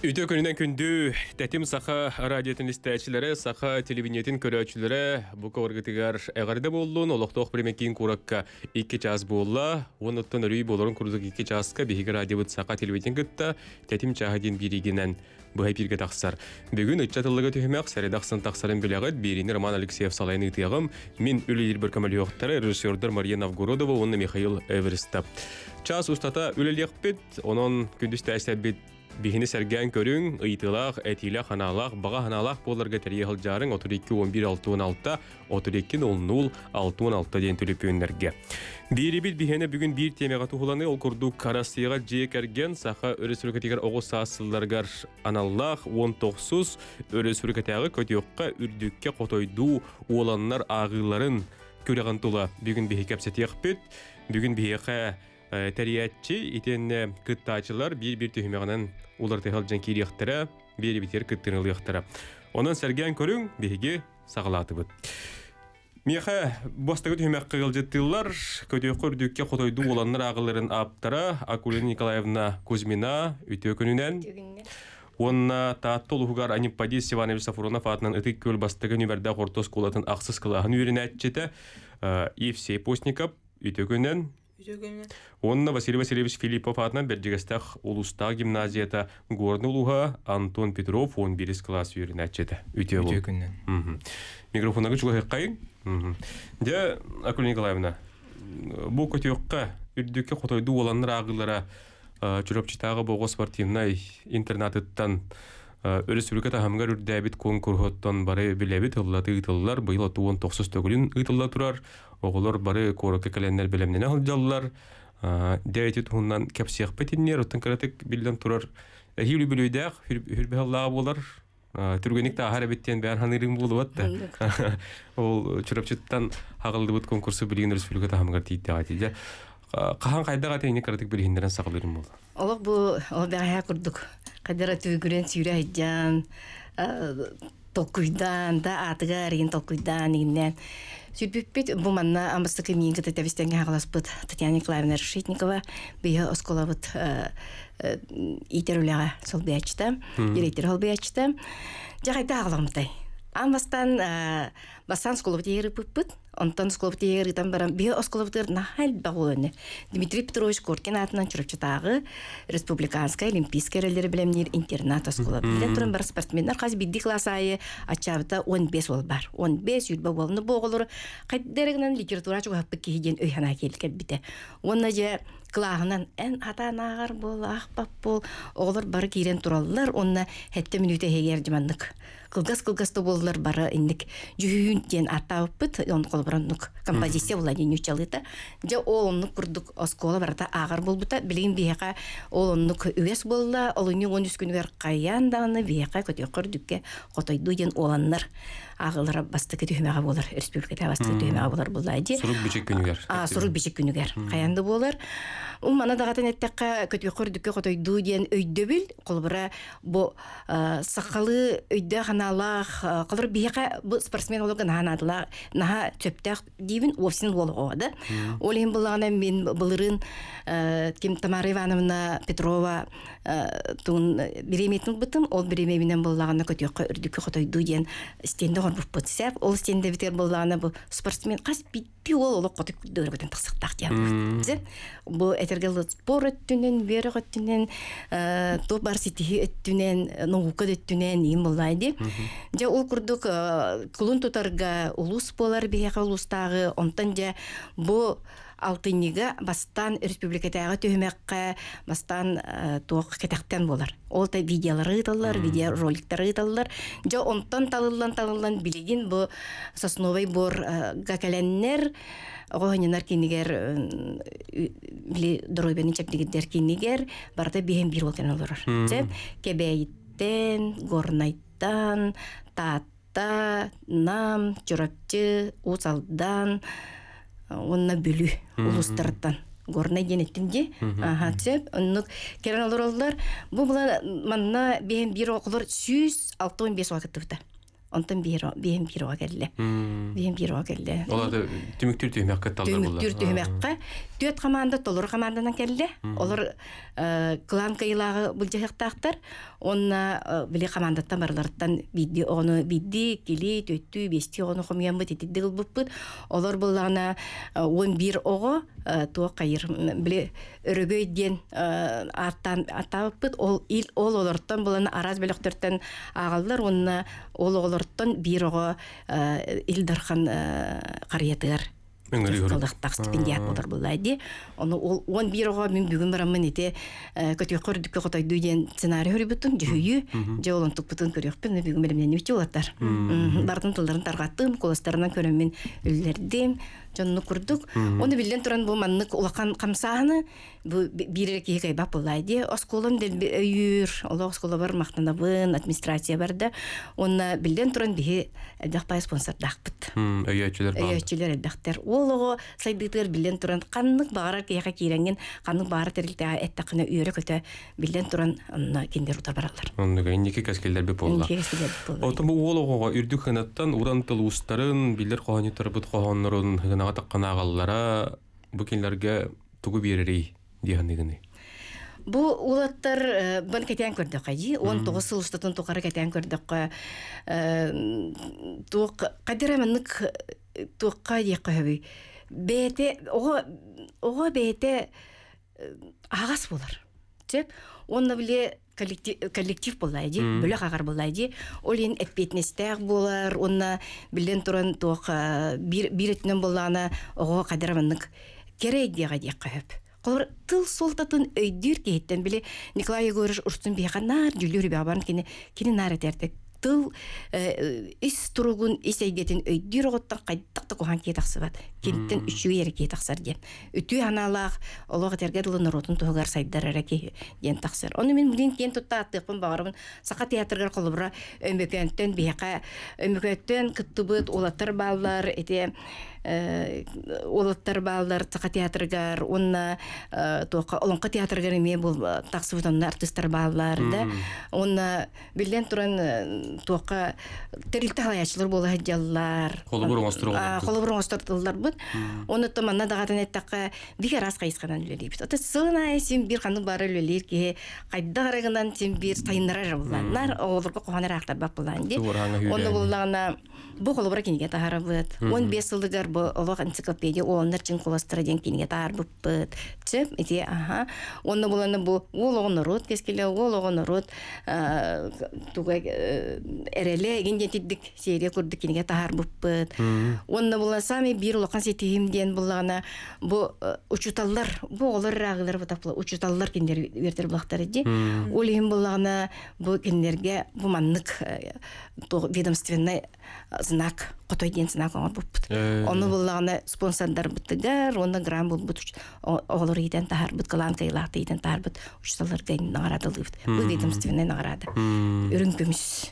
Үйті күнінен күнді тәтім саха радиотын істәчілері, саха телевинетін көрәчілері бұқ орғытығар әғарды болуын олықтоқ премекейін құраққа 2 час болла, оныттан үрүй боларын құрдық 2 часқа бейгі радиовыт саха телевиден күтті тәтім чағаден берегенен бұғай пирге тақсар. Бүгін үтчатылығы түхімәқ сәрі тақсарын біләғіт берені Роман Алексеев салайны тұяғым, мен үлі елбір көмілі оқтары режиссердер Мария Новгородова, оны Михаил Эверстап. Час ұстата үлі лекпет, оның күндіз тәсәбет Бихини сәрген көрүң, ұйтылақ, әтилақ, аналақ, баға аналақ боларға тәрие қылжарың 32 11 616 32 00 616 дейін ден түліп өнлерге. Бері біл бихені бүгін бір темеға тұхыланы ол күрді қарасыға жиек әрген сақа өрі сүркетегер оғы сасылдарғар аналақ 19-сыз өрі сүркетегі көтеуққа үрдікке қотойду оланнар ағыларын көреғантула бүгін бүгін бихекәпсетек бүт, бүгін бихеқа Э, тәрияттчи итенне кыттачылар бир бир төһүмегенен улар тыхал жан кириектера бер битер кыттырылыектера онан сәргән көрүң биһиги сагалатыбыт Меха бастагы төһүмәк кыгылжыттылар көтөй дүкке котойду боланнар агыларын аптыра, Акулина Николаевна Кузьмина үтө көнүнән Онна таттол хугар аниппади Сиванович Сафронов атынан ытык көл бастагы нүбәрдә хортос кулатын аксыз кылаһын үренәтчете Евсей э, Постников үтө Онна Василий Васильевич Филиппов атынан бәрдігістәқ улустағы гимназията горны Антон Петров 11 класс үйірін әтчеді. Үйте ол. Микрофонағы жүгі қайын. Де, Акуль Николаевна, бұл көте өққа үрдікке құтойды оланыр ағылара жүрөпчітағы бұл спортивнай интернатыттан Өрес э, үлкәтә һәмгәр рүдә бит кон күрһәттән бары биле бит һәллаты итәләр, быел 1990 төгелен итәләр турар. Оғлар бары көрәк кәләннәр белән нәһә җаллар. Э, Дәйт ит һуннан кәпсәк бетеннәр, тәнкәрәтик билдән турар. Әһиле э, бүлүдә һәр бер һәлла булар. Түргенек тә һәр беттән бер ханырын булып атты. Ул чурапчыттан һагылды бит конкурсы билгән Республика тәһәмгә тиде дә. Қахан э, қайда ғаты еңе кірдік бір ендерін сақыл өрім болды. Олық бұл, ол бәғая құрдық. Қадыра түйгірен сүйрі айтжан, э, толкуйдан, да атыға әрген толкуйдан, еңнен. Сүйрбеппет бұл манна амыстықы мен кіті тәбістенге ағыласпыт Татьяна Николаевна Шитникова бейі оскола бұт э, итер үліға сол бәйәтшіті, еректер ол бәйәтшіті. Жағайда ағылығымтай. Ан бастан, бастан сколы бұт егіріп онтон скулоптиер итан баран бе оскулоптер нахал багуны Дмитрий Петрович Коркин атынан чурчатагы республиканская олимпийская релер билемнер интернат оскулоп. Билен туран бар спортсмендер каз бидди классаы 15 бол бар. 15 юлба болны боголур. Кайдерегнен литература чугап киген өйхана келкеп бите. Онна же кылааһынан эн ата бол ахпап бол оголор бары киирен тураллар онна хэтте минүте хегер жыманнык кылгас кылгаста боллар бары инник жүүн диэн атааппыт он колбороннук композиция була ден үчалыта же ол оннук курдук оскола барата агар болбута билигин биэха ол оннук үэс болла олуни он үс күнүгер кайян дааны биэха көтөкөр дүкке котойду диэн оланнар агылар бастыкы түймөгө болор республикада басты түймөгө болор булла ди сурук бичек күнүгер сурук бичек күнүгер каянды болор ул мана дагатын эттекка көтү көрдүккө котойду диэн өйдөбүл колбура бу э, сакалы өйдө ханалах э, колор биэка бу спортсмен олог наханадыла наха төптөх дийбин овсин болого да ол эми булагана мен былырын э, ким тамара ивановна петрова тун береметин бытым ол беремебинен буллагана көтүккө үрдүккө котойду диэн стенде хорбуппут сеп ол стенде битер буллагана бу спортсмен кас битпи ол олог котук дөрөбөтен тыксыктак диэн бу бу этерге спор өттүнен берег өттүнен ту бар ситихи өттүнен нугука өттүнен им булайды же ул курдук э, кулун тутарга улус болар бияка улустагы онтан же бу алтыннига бастан республикатагы төһөмөккө бастан э, туок кетактен болар ол та видеолары ыталлар видеороликтары ыталлар жо онтон талыллан талыллан билигин бу сосновый бор э, гакаленнер огонинар кинигер э, били дробени чаптигиддер кинигер барда биһен бир болкен олорор же кебейттен горнайттан таатта нам чурапчы усалдан онна бүлү улустарыттан горна денеттен де аха төп оннут керен олоролдар бу була манна бен бир окулар 165 онтон биһин бироо келле биһин оларды түмүктүр талдар түмүктүр түөт команда толор команданан келле олор клан кыйлагы бул жақтақтар онна біле командаттан барлардан бидди ону бидди кили төттү бести ону хомиямбыт итидди кылбыппыт олор буллагына он бир ого туо кайыр били өрөгөй ол ил ол олортон араз бөлөктөртөн агалдар онна ол олорттон бироҕо илдархан қариятыгар кылдактак ону ол он бироҕо мен бүгүн бараммын ите э, сценарий көрүбүтүн жөйү же олонтукбутун көрүөхпүн бүгүн үчү бардын тылдарын таргаттым колостарынан көрөммин курдук ону билден туран бу бирек егей бапылай де осколым дел үйір э, ола оскола бар мақтанабын администрация бар да онна билден туран бихи э, дақпай спонсор дақпыт өйөчүлөр өйөчүлөр дактар олого сайдытыр билден туран каннык багарар кейренген қанның каннык баары терилте эттакына үйөрө көтө билден туран онна кендер утар баралар оннуга инники кескелдер бе болла отому олого үрдүк ханаттан уран тыл устарын билдер кохони тарбыт кохоннорун хыгынага таккана агаллара бу кинлерге беререй дианыгыны бу улаттар э, бын кетен көрдөк жи он тогуз сыл устатын тукары кетен көрдөк э, тук кадираманык э, туукка диэккөһөбү бээте ого ого бээте агас болар Деп онна биле коллектив болай ди бөлөк агар болай ди ол эн этпетнестер болар онна билен туран туок бир бир этинен боллана ого кадираманык керек диэга диэккөһөп Колор тыл солтатын өйдүр кейттен биле Николай Егорыш урстун бейханар жүлүр бабан кини кини нары терте тыл іс э, э, туругун есейгетін өйдүр оттан кайттакта кухан кетаксы бат кенттен үчү ери кетаксар ген үтү аналак олог тергер лы нуротун тогар сайдар эреки ген таксар ону мен мурин кен тутта аттыкпын багарымын сака театрга колубра өмөкөнтөн бияка өмөкөнтөн кыттыбыт улатыр баллар эте олоттар э, баалар тақа театргар онна э, тоқа олонқа театргар эме бул э, таксыбытонна артисттар баалар да онна билден туран тоқа терилте халаячылар бола жаллар оны бир ханы бары ке кайда карагынан бир олорго Бұл холобра кинге тахара Он бес ылдыгар бу олох энциклопедия олоннар чин ден кинге ити, аха. Онны буланы бу олоғын ұрот, кескеле туга эреле тиддик серия курдык кинге тахар сами бир бу э, учуталлар, бу олар рағылар учуталлар ведомственный знак котой ден знак оңор буппут э, э, ону буллагана э. спонсордар буттыгар уну гран булбут олор иден тахарбыт кыланка илакты иден тахарбыт учталар ден наградалыбыт бұл ведомственный награда үрүн көміс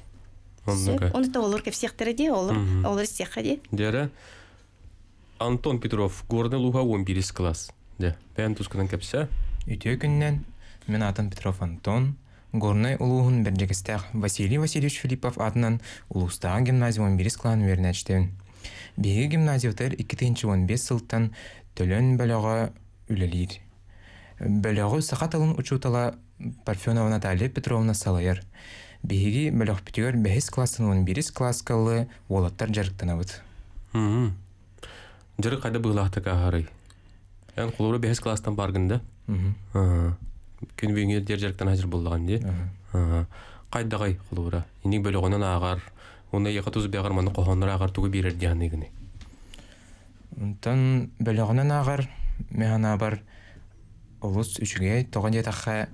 оны да олор ке всех тереде олор олор всех хади Антон Петров, горный луга 11 класс. Да, пәм тускынан кәпсә. Үтә көннән, мен атам Петров Антон, Горный улуғын біржігістәқ Василий Васильевич Филиппов атынан улуғыстағы гимназион берес қылан вернәчтен. Бегі гимназиотер 2-15 сылттан төлін бөліға үлелер. Бөліғы сақатылын ұчутала Парфенова Наталья Петровна Салайыр. Бегі бөліғ бітігер 5 классының 11 класс калы олаттар жарықтанабыд. Жарық қайда бұғылақты қағарай? Яғни құлыры 5 класстан барғында? Үм кенбүйүңер жер жарктан ажыр боллаган ди кайдагай кулуура инин бөлөгөнөн агар уна ека туз беагар маны кохоннор агар тугу бирер дианы гыны онтон бөлөгөнөн агар механа бар олус үчүгэй тогон жетакка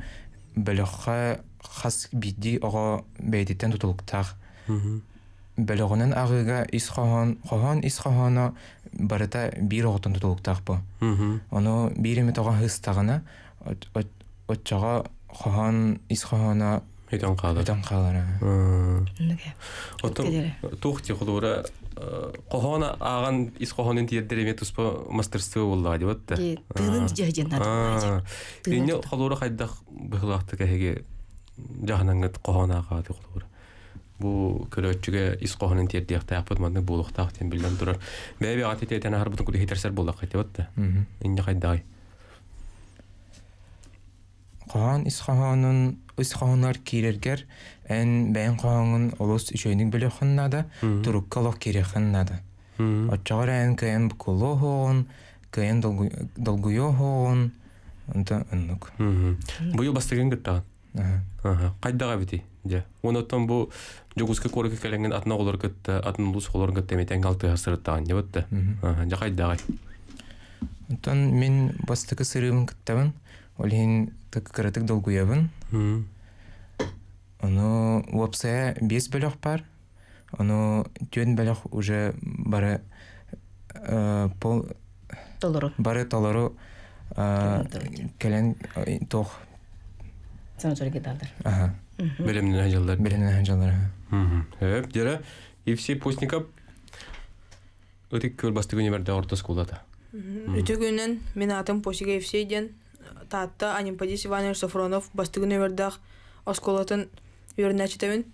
бөлөгха хас бидди ого бейтиттен тутулуктах бөлөгөнөн агыга ис хохон хохон ис хохоно барыта бир оготун тутулуктах бу ону бириме тогон хыстагына отчаға хоһон ис хохона хитан каалар хитан каалар отон тухти худура кохона аган ис кохонен тиердер эме туспа мастерство боллага деп атта тыынын жаженна ине холура хайдах быхлахты кахеге жаханангат кохона агаты холура бу көлөчүгө ис кохонен тиердиякта апыт манны булуктак тен билден турар бэби агаты тетен арбытын куду хитерсер боллак деп атта ине хайдагай Қаған исхағанын исхағанар керергер ән бәйін қоғанын олыс үшөйнің білі қыннады, қалық кере қыннады. Отчағар ән көйін бұкылы қоғын, көйін долгуйо қоғын, ұнты ұннық. Бұйы бастыген күттаған? Қайдаға Оны Онаттан бұ жүгізгі корке келенген атна қолыр кетті, э, атын бұлыс олар кетті, еметен қалты асырыттаған, деп өтті. Қайдаға? Онтан мен бастығы сырымын күттавын. Олин так долгу явен. Оно вообще без белых пар. Оно тюн белых уже бары э, пол Толоро. Бары толоро. Э, келен тох. Сана жорге далдыр. Ага. не ханжалдар. не ханжалдар. Хөп, И все постникап өтік көл бастыгыне берді орта скулдата. Үтігінен мен атым все ден таатта Анимпадис Иванович сафронов бастыгын өмірдақ осколатын өрнәчетевін.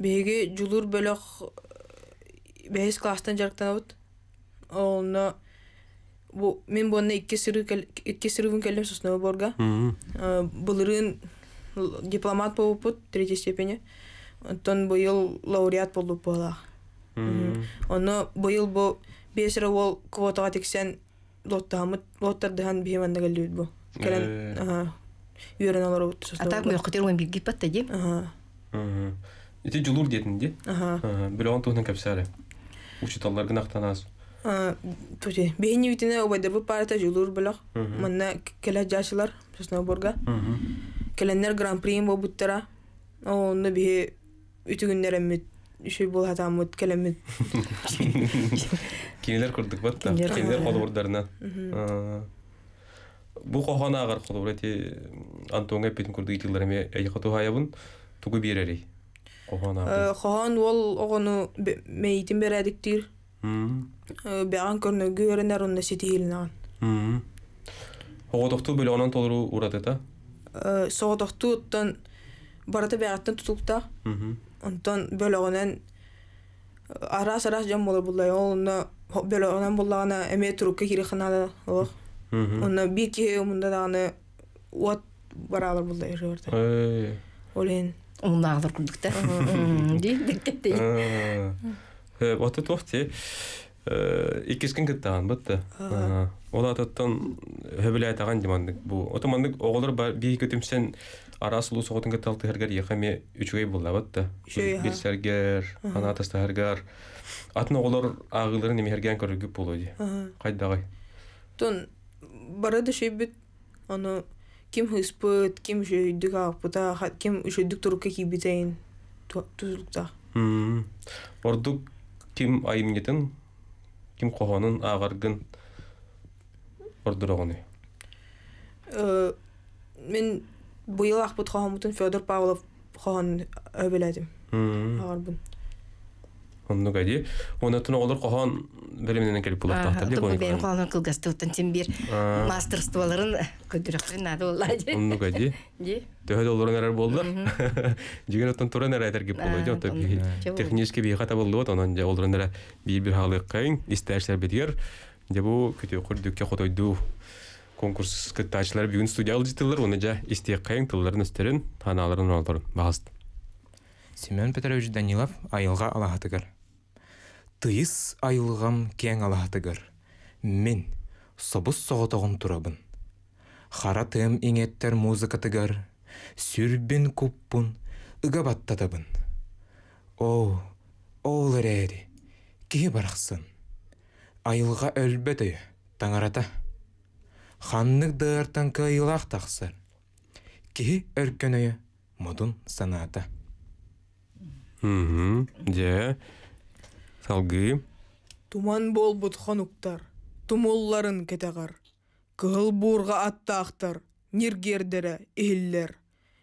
Беге жулур бөлөк э, бәйес класстан жарықтанауыт. Олны бу мен бұны икке сыры икке сырын келдим соснова борга. Э, былырын дипломат болуп, третьей степени. Тон быйыл лауреат болуп болах. Оны быйыл бу бесірі ол квотаға тексен лоттаамыт лоттардыхан биһим анна кэллибит бу кэлэн э. үөрэн олор бут а так мы хотел мы бигит патта ди ити жулур детин ди билеон тухнан капсары учиталлар гынактанас тути бени витине обайда бу парта жулур билок манна келе жашылар соснооборга келеннер гран-при бобуттара онно бии үтүгүннер эммит үшүй болатамыт келемит кинилер күрдек бат та. Кинилер ходурдарна. Бу хохана агар ходур эти Антонга петин күрдек итилер ме эй хаябын тугу берери. Хохана. Э, Хохан ул огыны мейтин бередик тир. Мм. Э, Беан көрнө гөрөнөр онда сетилен. Мм. Ходохту бел онан толуру уратта. Э, соодохту оттан барата бегаттан тутукта. Мм. Онтон бөлөгөнөн арас арас жан болар булай ол уна бөлө онан буллагана эме турукка кириханада олох уна бики мында даганы уат баралар булдай жорта олен ундагылар курдукта диктепте вот это тохте э, икискин кеттаган бытта ол ататтан хөбүлэ атаган деманды бу отомандык оголор бир көтүмсен арас лу сохотын гатал тыгыргар яхаме үчгей булла батта. Бир сәргәр, ана таста һәргәр. Атны олар агыларын неме һәргән көрүгү булды. Кайдагай. Тон бары да шей бит. Аны ким хыспыт, ким жөйдүк апта, ким жөйдүк турукка кибитейин. Тузлукта. Хм. Ордук ким аймнетин, ким кохонун агаргын ордурогоны. Э мен быйыл ахпыт хохомутун Федор Павлов хохон өбеледим. Агырбын. Онну Оны олар кохон беременен келип тахта деп ойлойм конкурс кыттаачылар бүгүн студия алжытылыр оны жа истек кайың тылларын өстөрүн тааналарын олорун багаст семен петрович данилов айылга алаһатыгар тыйыс айылгам кең алаһатыгар мен собус соғотоғын турабын хара тыым иңеттер музыка тыгар Сүрбен куппун ыга баттатабын о ол эрээри кии барахсын айылга өлбөтөй таңарата ханнык дартан кайлақ тақсы. Кихи өркөнөйө модун санаата. санаты. де. салғы. Туман болбут хонуктар. Тумулларын кетагар. Кыл бурга ақтар, нергердірі, иллер.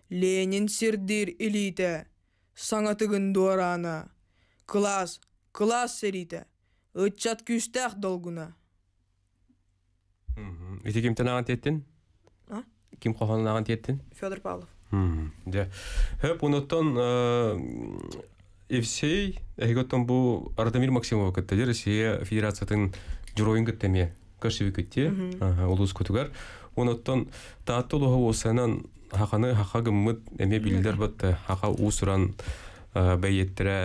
Ленин сердер илите. саңатығын дуараны. қылас, Класс, класс өтчат күсті долғына. Ити кимтен аған тиеттен? А? Ким қоған аған тиеттен? Федор Павлов. Де. Хөп, ұнаттан Евсей, әйгөттен бұл Ардамир Максимова көттеді, Ресия Федерациятын жүройын көттеме көрші көтте, ұлыс көтігер. Ұнаттан таатты ұлығы осынан хақаны хақа гыммыт әме білдер бұтты, хақа ұсыран Э, бейеттере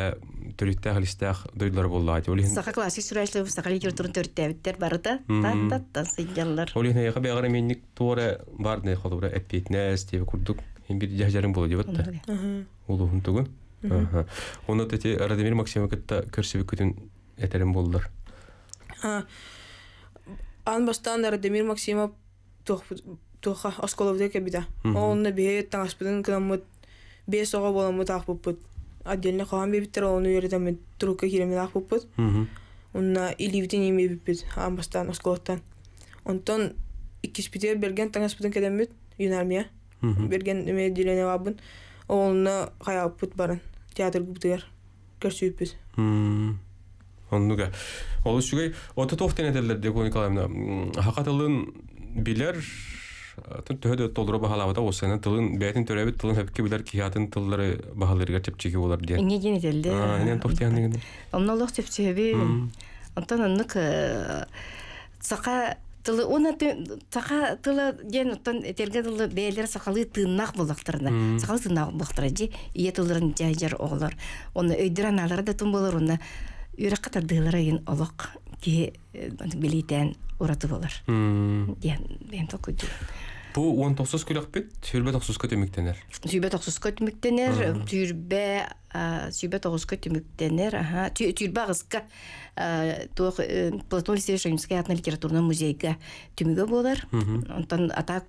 төрөттә хәлистәк дөйдләр булды ат. Улын сага классик сүрәшле сага литература төрөттә бар да. тат сыйдылар. Улын яга бәгәр мин туры бар ди хәдәр эпитнес дип күрдүк. Мин бер дәҗәрем булды дип да, Улы хүн Аһа. Уны тәти Радимир Максимов кәттә кирсе булдылар. А. Ан баштан Радимир Максимов тох тох Бе сого отдельно қалған бебіттер ол универде мен трукка киремен ақ онна иливден амбастан онтон иккиспите берген таңаспытын кедембит юнармия берген эме делене каялыппыт барын театр ол Тын төһө толдура баһалабыта осаны тылын бәйтин төрәбит тылын һәпке биләр киятын тыллары баһалырга чепчеге болар дия. Не ген этелде. А, нен тохтян деген. Омнолох чепчеге. Антан нык сака э, тылы уна сака тылы ген оттан этерге тылы бәйләр сакалы тыннак булактырна. Сакалы тыннак булактыра ди. Ие тылларын жайжар оглар. Оны өйдөрән алар да тун булар уна үрәк катардыгылар алық олоқ ки болар. Диян диян току ди. Бу 19 күләк бит, сүрбә 9 көтөмүктәнер. Сүрбә 9 көтөмүктәнер, сүрбә Платон атна литературный түмүгө болар. Онтан атак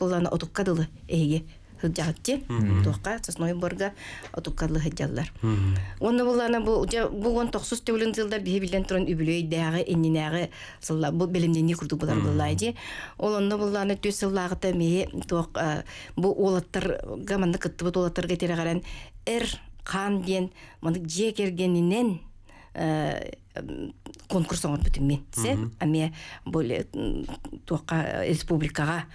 хыджаатти туакка сосной борга отуккалы хыджаллар онны булана бу бугон токсус төбүлүн тылда бии билен турун үбүлөй дагы энинагы сылла бу билимдени курду булар буллайди ол онны төс сыллагыта тоқ э, бу олаттар гаманды кытты олаттар кетере каран эр кан же э, конкурс бүтүн мен се ме бул туакка республикага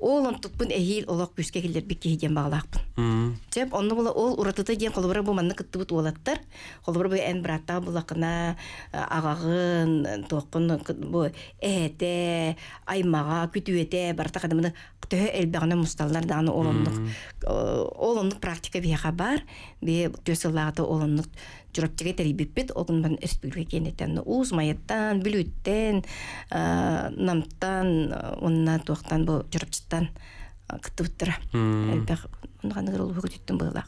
олон туппун эхил олох бүске келер бик кеһиден багалаакпын жеп онно була ол уратыта диэн холобура бу манны кыттыбыт уолаттар холобура бу эн братта булакына э, агагын э, туоккун бу аймаға, аймага өте барта кадамыны күтөһө элбэҕинэ мусталлар олоннук олоннук э, практика бияха бар бе төсыллаата олоннук жураптеге терибиппит огунбан республика кенетен уус маяттан бүлүттен э, намттан онна туактан э, бу журапчыттан кытыбыттыра элбех онганы ол бүгүттүн болар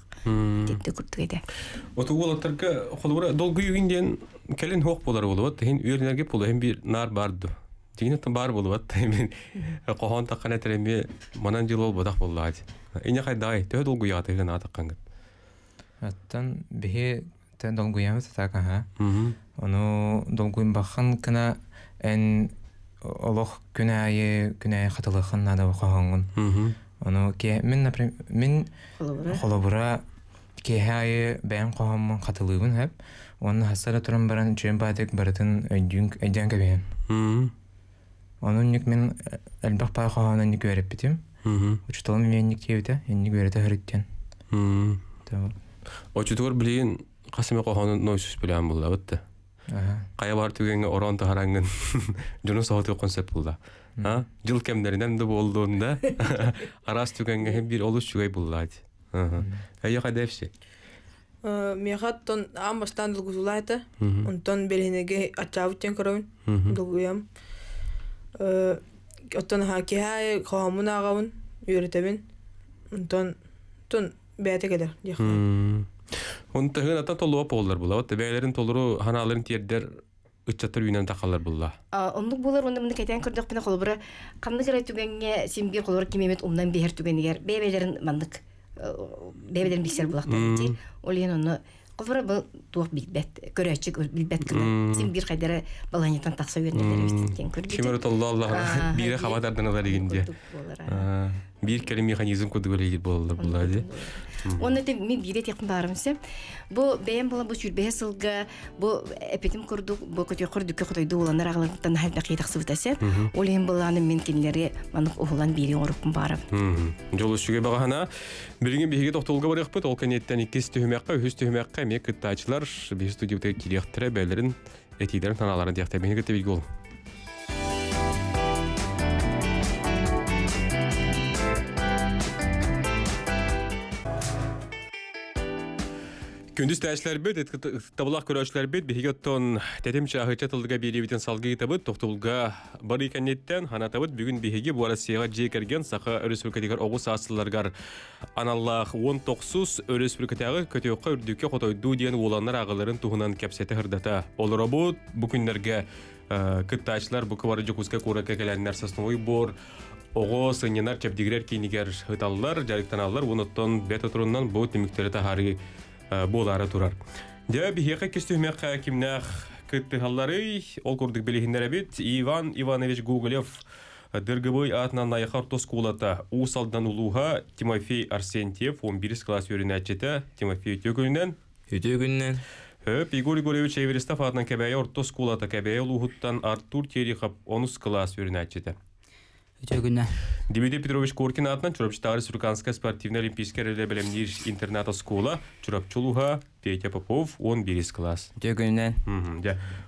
бир нар барды Дигинетте бар болу атта мен кохон таккан этереме манан жыл ол бодак болду ати. Ине кайдай төт ол гуя теген атаккан гыт. Аттан бихе тен дол гуя мес атака ха. Ону дол гуйм бахан кына эн олох күнайы күнайы хатылыхын нада кохонгун. Ону ке мен например мен холобура айы бәйән ҡоһаммын ҡатылыыбын һәп уны хасара туран баран чөйөн баатык барытын өйдүн өйдән кәбәйән Onun yük men elbak pay kahana ni görüp bitim. Uçtalım men ni kevde ni görüte hürütten. Tamam. Oçutur bilin qasime kahana noysus bilen bulla bitti. Kaya var tügenge oran оран junu soğutu konsept bulla. Ha? Jıl kemlerinden de bolduğunda aras tügenge bir oluş çugay bulla. Hı hı. амбастан э оттан хаки хай хамуна гавын үйрөтөбүн оттан тун бәтегедер яхы хм онтагын та толуп болдор була отта бәйлерин толуру ханаларын тердер үчәтер үйнән тақалар булла. а онлык булар онда мине кәтән күрдек менә кул бире кандай кирәк түгәнгә син бер кулар кимемет умнан бер түгәнгә бәйлерин мандык э, бәйлерин бисер булакта ди олен аны Олара бұл туақ білбет, көрәчік билбет күні. Сен бір қайдары баланетан тақса өрнелері өстінген көргеді. Кемір ұтылды Аллаға бірі қабатардан олар дегенде. Бір кәрі механизм көді көлейді болды бұлады оны тен ми бире текин баарымсы бу бэйем була бу сүрбэ сылга бу эпетим курдук бу көтө курдук көтөй дууланар агылыктан халда кыйтаксыбытасы ол эм буланы мен кинлери манык уулан бире оруккун баарым жол үсүге багана билген биге токтолга барыппыт ол кенеттен иккис түһүмякка үс түһүмякка эме кыттаачылар бир студиябыта килехтере бэлерин этидерин таналарын диякта мени кете билге Күндіз тәшілер бөт, табылақ көрәшілер бөт, бігігі оттон тәтімші ағыча тылдыға беребетін салғы табыт, тоқтылға бар екеннеттен, ана табыт бүгін бігігі бұ арасияға жей кірген сақы өріспілкетігер оғыс асыларғар аналлақ 19-сус өріспілкетігі көтеуққа үрдікке қотойду деген оланлар ағыларын туғынан кәпсеті ғырдата. Ол робот бүкіндерге кыттайшылар бұқы бары жүкізге көрі кәкеләнлер ой бор, Оғо сыңненар чәпдегірер кейнігер ұталылар, жарықтаналылар, оныттан бет отыруынан бұл теміктері тахары болары турар. Дә бихека кистүмә хакимнах кыттыгаллары ол курдык билегендер бит Иван Иванович Гуголев Дыргыбой атынан найхар тос кулата салдан улуға Тимофей Арсентьев 11 класс үйріне әтчеті Тимофей Өтегүннен Өтегүннен Өп э, Игорь Гуревич Эверестов атынан кәбәйі ортос кулата Артур Терехов 10 класс үйріне әтчеті үтөгүнө Дмитрий Петрович Коркин атынан Чурапчытар Республиканская спортивная олимпийская релебелемнир интерната скула Чурапчулуга Петя Попов 11 класс. Үтөгүнө. Мм,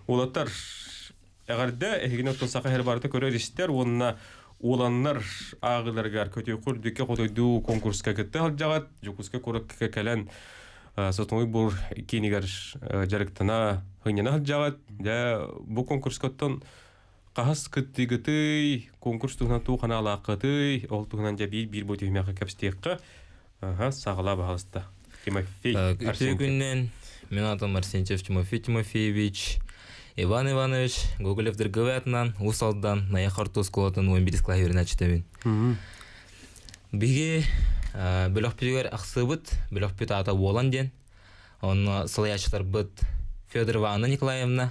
Улаттар әгәрдә эхигене тосака һәр барда көрөр истер, онна уланнар агыларга көтөй курдыкка котойду конкурска кетте хал жагат, жукуска көрөккә кәлән сотмой бур кинигәр жарыктана хыняна хал жагат, дә бу Қағас күттігіті, конкурс тұғынан туғана қана алақыты, ол тұғынан жәбей бір бұл түймеқі кәпстейққа сағыла бағылысты. Тимофей ә, күннен мен атым Арсенчев Тимофей Тимофеевич. Иван Иванович, Гоголев Дыргавятнан, Усалдан, Наяхар Тускулатын, Уэмбирис Клавирина читавин. Биге ә, білоқпетігер ақсыбыт, білоқпет ата болан ден. Оны сылаячтар бұт Федор Анна Николаевна,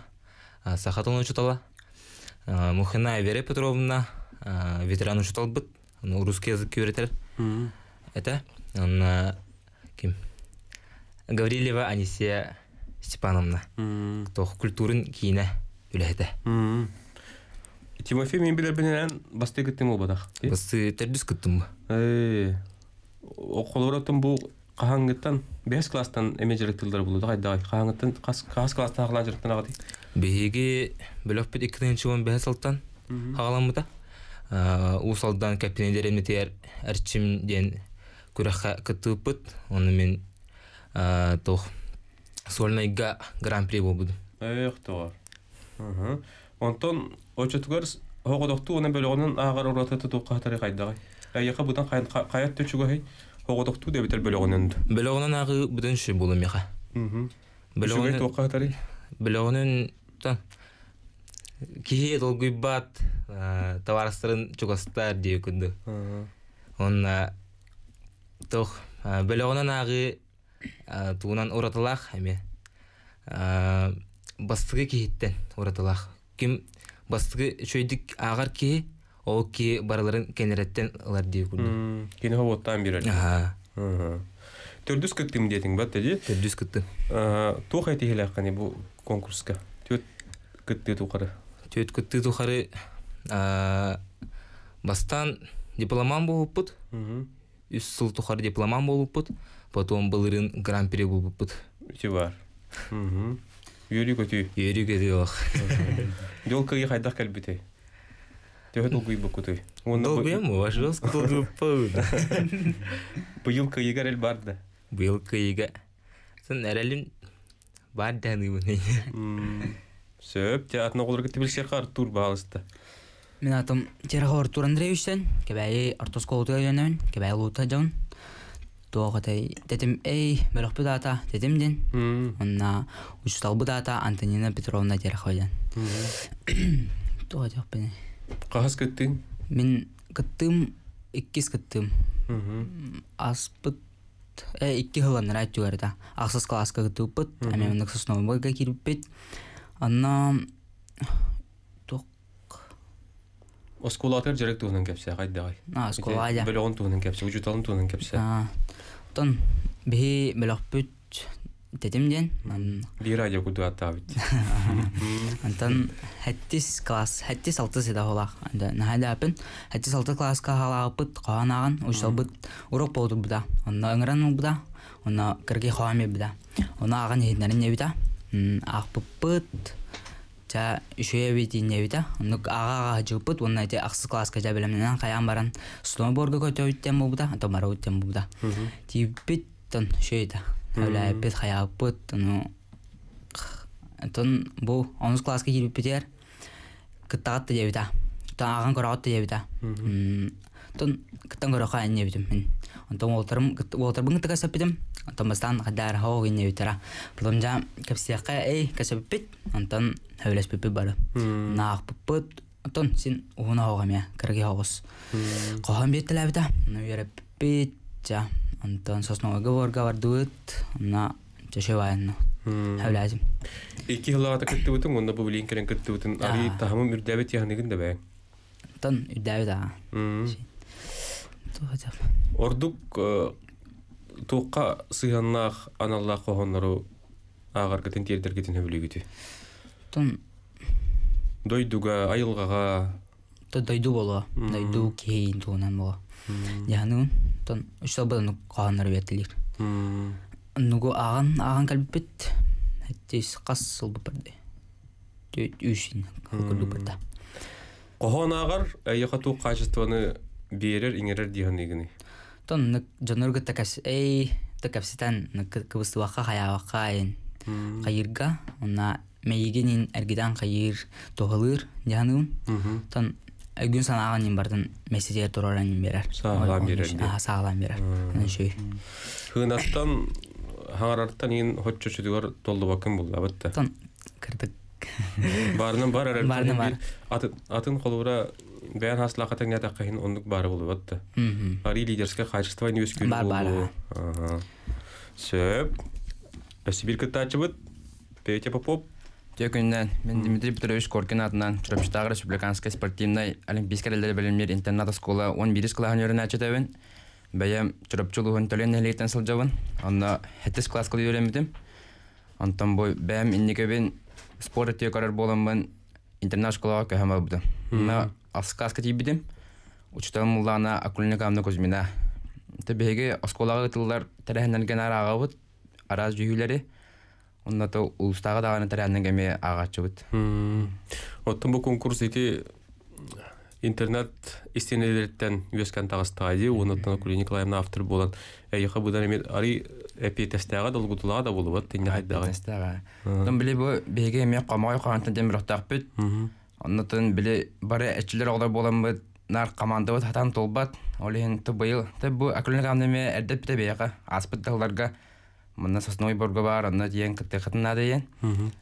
ә, Сахатылын ұчытала мухина вера петровна ветеран ушу толбут ну русский язык үйрөтер это он ким гаврилева анисия степановна тох культурын кийине үлэхте тимофей мен билер менен басты кеттим ол бадах басты тердис кеттим э. окулоротун бу кеттан бес класстан эме жеректилдер болду айдай кахангыттан кас класстан кылан жеректен дейт Беһиге блок бит икенче ун бе салтан хагаламыта. А у салдан капитандер эмне тияр арчим ден күрәхә кытыпт аны мен а тох сольныйга гран-при булды. Эх тога. Ага. Антон очтугар хогодокту аны бөлөгөнүн агыр уратыты тук хатыры кайдагы. Яка будан кайын кайат төчүгө хай хогодокту деп айтыл бөлөгөнүн. Бөлөгөнүн агы бүтүнчө булмыйха. Ага. Бөлөгөнүн тук хатыры Белонен туттан киһиет ол гуйбат э, товарстарын чугастар дии күндү онна э, тох э, бөлөгүнөн агы туунан уратылах эме бастыгы киһиттен уратылах ким бастыгы чөйдик агар кии ол ки барыларын кенереттен ылар дии күндү кини хоботтан бир төрдүс көктүм диетиң ба теди төрдүс көктүм туох айтихилаккани бұл конкурска көттүү тухары төт көттүү тухары бастан дипломан болуппут үш жыл тухар дипломан болуппут потом былырын гран при болуппут үти бар юрий көтүү юрий көтүү бак долкаги хайдах келбите Тёхэ долгуй бы куты. Долгуй ему, ваш жестко долгуй пау. Быйылка егер әл барды. Быйылка егер. Сын әрәлім бар дәні сөп те атына қолыр кетті білсе қар тур бағылысты мен атым терахор тур андреевичтен кебәйі артос колутуга жөнөмүн кебәйі лута жон туоғатай детим эй бұл ата дедім ден онна бұл ата антонина петровна терахойдан туга жок бени кагаз кеттиң мен кыттым иккис кыттым аспыт икки хыланырат жугарда аксыз класска кыттыппыт а мен сосновойга кириппит анна тук оскулатер жерек туунан кепсе кайдагай оскулая бөлөгөн туунан кепсе учуталын туунан кепсе тон бии бөлөхпүт дедим ден бир айда кудуаттаабит антан хэттис класс хэттис алтыс эда холак нахайдаапын хэттис алты класска халаапыт коанаган учсалбыт урок болдубуда онна ыңыран улбуда онна кырги хоамебуда она аган хитнерин небита ақпыппыт жа үшөеби тиннебита нук агага жыппыт уна те аксыз класска жа белемнен каян баран да борго көтөбүттен бубута томарабыттен да тибит тон шөйта өләппит хаябыт ну тон бу онус класска кириппитер кыттагатты дебита тон аган көрагатты дебита тон кыттан көрөка энебитим мен онтон олтырым олтырбын кыттыка саппитим томастан хадар хау гинне үтера. Булымжа кепсияка эй кесеппит, антан хөвлеспеппит бары. Наах пуппут, антан син уна на туукка сыйханнаах аналлаах кохоннору аагаргатын тиэрдергитин хөбүлүгүтү тон дойдуга айылғаға то дойду боло дойду кейин туунан боло дяну тон аған аған биятилир нугу аган қас сол эттис кас сылбыпырды үчүн қоғон ағар эйоха туу качествоны берер иңерер дегенегіне тон нык жонорго такапс эй такапситан кыбыстыбакка хаябакка айын кайырга уна мейигенин эргидан кайыр тоголыр жаным тон күн санаган ин бардын меседер тураран ин берер саалам берер саалам берер шүй хыынаттан хаңарартан ин хотчу чүдүгөр толдубакын булду абытта тон кирдик баарынан бар барынан бар атын колубура Бәйән хаслаҡа тәңә ята ҡәһин ондук бары булып атты. Мм. Бары лидерскә хаҗыстыва инде үскән булды. Ага. Сөп. Сибирь кәтәч бит. Пәйтә попоп. Тәкәннән мен Дмитрий Петрович Коркин атынан Чөрмештагы республиканская спортивная олимпийская рельдә белем мир интернат школа 11 класслы нәрсә төбен. Бәйән чөрпчүлүгә төленә лейтенант сылҗавын. Анда һәтәс класс кылып йөрәм идем. Антам бу бәм инде кебен спорт тәкәрәр булам мен интернат школага кәһәмәбдә. Мен аскаска тибидим. Учтан муллана акулны камны көзмина. Тебеге осколага тыллар араз җүйүләре. Онда то улстага да аны тәрәһеннән агачыбыт. бу конкурс ити интернет истенелерден үескән тагыстайды, ондан Акулия Николаевна автор булган. Әйе, э, будан мен ари эпи тестага да улгутула да Тестага. Дон беге мен оннотон биле бары эчлер болам боламбыт нар команда вот хатан толбат олен тыбыл тыбу акылны камнеме эрдеп бите беяка аспыт мына сосной борго бар онна диен кытты хатна диен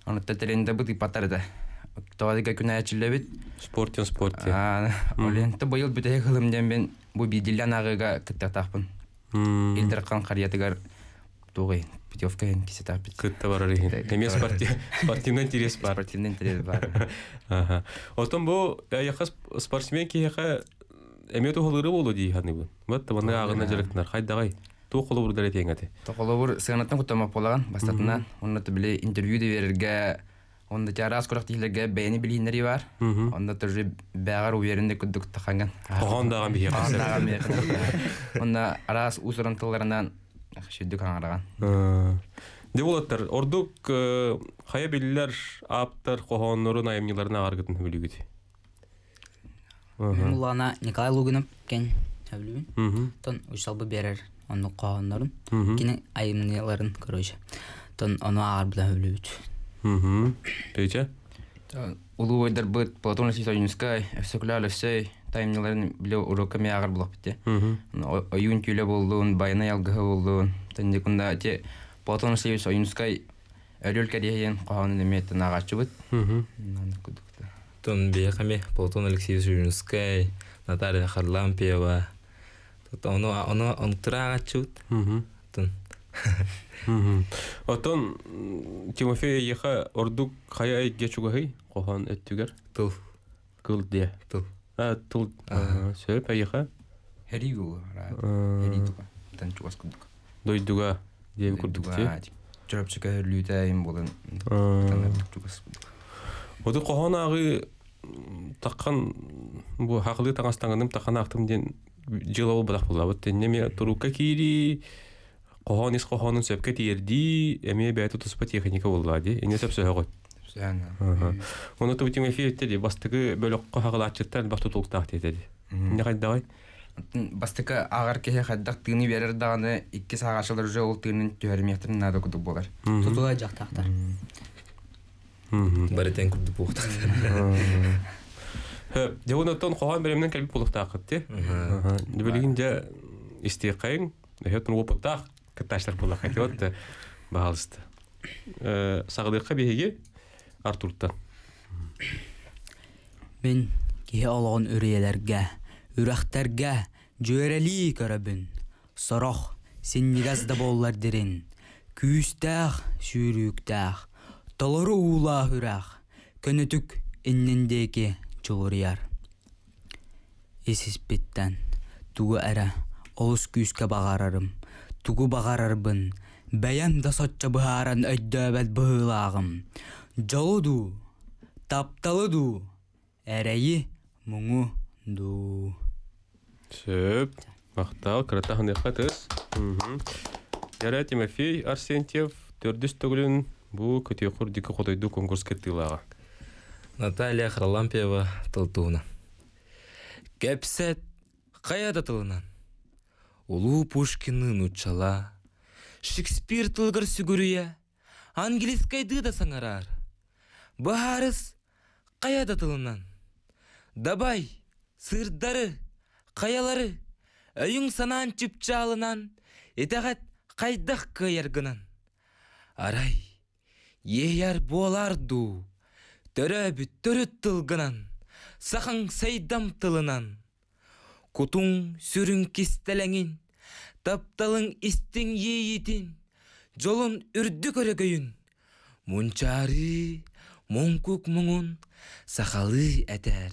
оны тетеренде бут ипатар да тоадыга күнә эчлебит спортен А, олен тыбыл бите хылымден мен бу бидиллан агыга кытты тахпын илдиркан кариятыгар тугый путевка ген кесе таппит. Кыт табарар ген. Эме спортивный интерес бар. Спортивный интерес бар. Ага. Отом бу яха спортсмен ки яха эме тухылыры болу дей ханы бу. Вот табаны агына жарыктынар. Хайдагай. Тухылы бур дарет еңгәте. Тухылы бур сыгынаттан кутамак болаган бастатынан онны тибиле интервью де берергә Онда тяра аскорах тиһилерге бәйни билиннәре бар. Онда тоже бәгәр уверенде күддүк таханган. Оғандаган бие. Оғандаган Онда араас усырын тылларынан шүйдүк аңараган ә, де болаттар ордук ә, хая биллер аптар кохоннорун айымниларына аргытын хүлүгүт улана николай лугинов кен хөблүбүн тон учалбы берер ону кохоннорун кини айымниларын короче тон ону аар билен хөблүбүт пече улуу бойдор быт платон сисоюнскай өсөклялесей таймниларын биле урока ме агар булак бите. Оюн тюле болдун, байна ялгы болдун. Тенде кунда те потом севис оюнскай өрөлкө дейин кааны немет нагачы бут. Тон бехаме потом Алексеевич Юнскай, Наталья Харлампиева. Тут оно оно он трагачут. Тон Отон Тимофей Еха ордук хаяй гечугай кохан эттүгер. Тыл. Кыл дия Тыл тыл сөп айыха хәригу хәритуга танчугас кудук дойдуга дев курдукте чөрөпчүкө лүтайым болон танчугас кудук Оды кохон агы таккан бу хакылы таңастанганым таккан актым ден жылы бол бадак болла. Вот неме турукка кири кохон ис кохонун сөпке тиерди эме бәйту туспа техника болла ди. Эне сөп Оны ту Тимофеевте де бастығы бөлөккө хагылачтан басту тултак тетеди. Инде кайдагы? Бастыкы агар кеһе хаддак тыны берер даганы икки сагашылар уже ул тынын төрмектин нада куду болар. Тутула жактактар. Барытен куду беремнен кәлбі опыттақ кітташтар отты бағалысты. Э, Сағдыққа артурта мен кей олоон үрейелерге үрахтерге жөөрелии көрөбүн сорох синнигаз да боллар дерин күүстээх сүүрүүктээх толору уулаа үрээх көнөтүк иннендеки чулуруяр эсиспиттен тугу эрэ олус күүскэ багарарым тугу багарарбын бэйэм да сотча быһааран өйдөөбэт быһыылаагым жолу дуу тапталы дуу әрәйі мұңу дуу сөп мақтал кырата хандыяққа тыс Яра Тимофей Арсентьев төрдүс көте бу көтөйкур дике котойду конкурс кеттилага. Наталья Хралампиева тылтууна. Кәпсәт каяда тылынан. Улуу Пушкинын учала. Шекспир тылгыр сүгүрүя. Англискайды да саңарар барыс қаяда тылынан дабай сырдары қаялары өйің санан чыпчалынан этағат қайдақ кыяргынан арай ду, боларду төрөбү төрү тылгынан сахаң сайдам тылынан кутуң сүрін кистелеңин тапталың истиң ейетін жолун үрдү көрегөйін мұнчары моңкук мұңын сақалы әтәр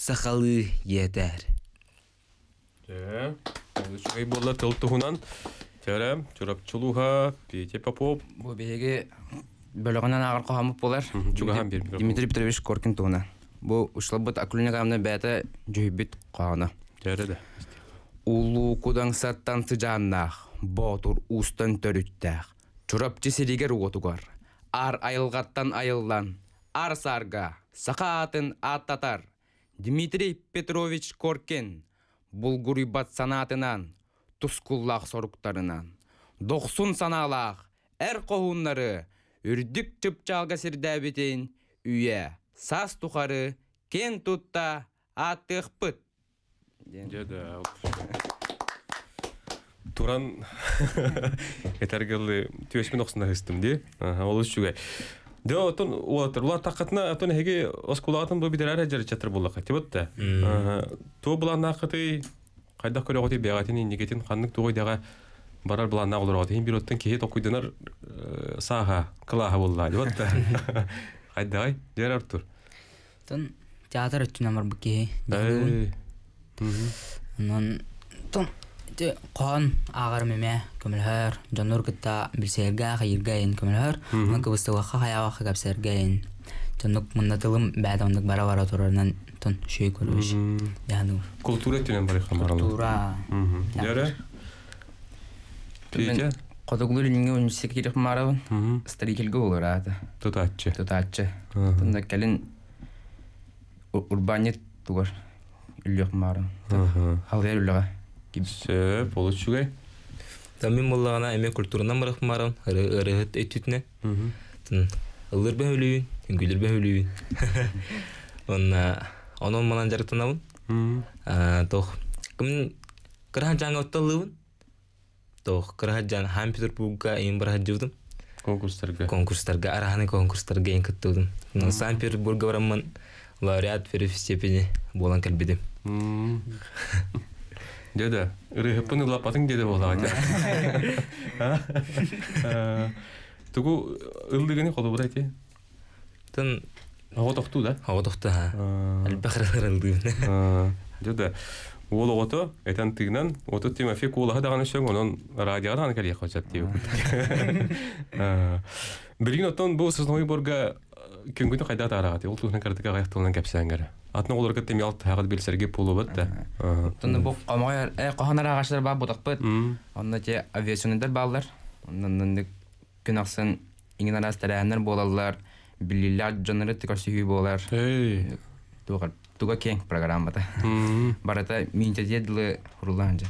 сақалы етәр Ой болла тылтыхунан тәрәм чурап чулуха пете попов бұл беге бөлөгөнөн агыр кохамып болар чугахан Дмитрий Петрович Коркин туна бу ушлабыт акулнигамны бәте жүйбит кана тәрәдә улу кудан саттан тыжаннах ботур устан төрүттәх чурап чесеригер уотугар ар айылгаттан айылдан арсарга сакаатын аттатар дмитрий петрович коркен булгурибат санаатынан тускуллах соруктарынан доксун әр эр үрдік үрдүк чыпчалга сірдәбетін үйе сас тухары кен тутта атыхпыт деда туран этергелли түөсмин оксунда де? де ол үчүгай Де отын олар улар тақатына отын хеге оскулатын бу бидер арәҗәр чатыр буллак дип отты. То булан нақыты кайда көрә готы бәгатен нигетин ханның тугы дага барар булан нагылыр готы хин бир оттан кеһе токуйданар э, саха кылаһа булла дип отты. Кайдай дер артур. Тон театр өчен амар бу кеһе. Аннан тон қон ағыр меме көмілхөр жонур кытта билсерге хайыргайын көмілхөр мын кыбыстылакка хаявакка капсергайын жонук мындатылым бәді ондык бара бара турарынан тон шүй көрүш яны культура түнен барыхан баралы культура яра петя Қодығылыр керек старикелгі Все, получугай. Тамин буллагана эме культурынан барах марам, рыгыт этүтне. Тын ылыр бе үлүйүн, күлүр бе үлүйүн. Онна онон манан жарыктанабын. А тох ким кырхан жаңы отталыбын. Тох кырхан жаңы хан Петербургга эм барах жүрдүм. Конкурстарга. Конкурстарга, араханы конкурстарга эм кыттыдым. Санкт Петербургга барамман лауреат первой степени болан келбедим. деді рыгыппын ылапатың деді ол болаға дя тугу ылдыгыны холобура ти тын оготокту да ха албахралар ә. ылды ә, деді ол ото этан тыгынан ото тимофей даған кулаха даган ишең онон радиога даган келе ә, бір тип оттан бұл бу сызной борга күні қайда тарагат ол туунан кардыга аяктылынан кепсеңер Атны олар кәттем ялт хагыд белсәргә пулы бит дә. Тонны бу амай э, қоханар агачлар ба бутак бит. Онда те авиационнар баллар. күн ақсын күнәксен иңен арастарыннар булалар. Биллилар жанры тикәсе булалар. Эй. Тугар туга кең программада. Барата минтә дәдле хурланҗа.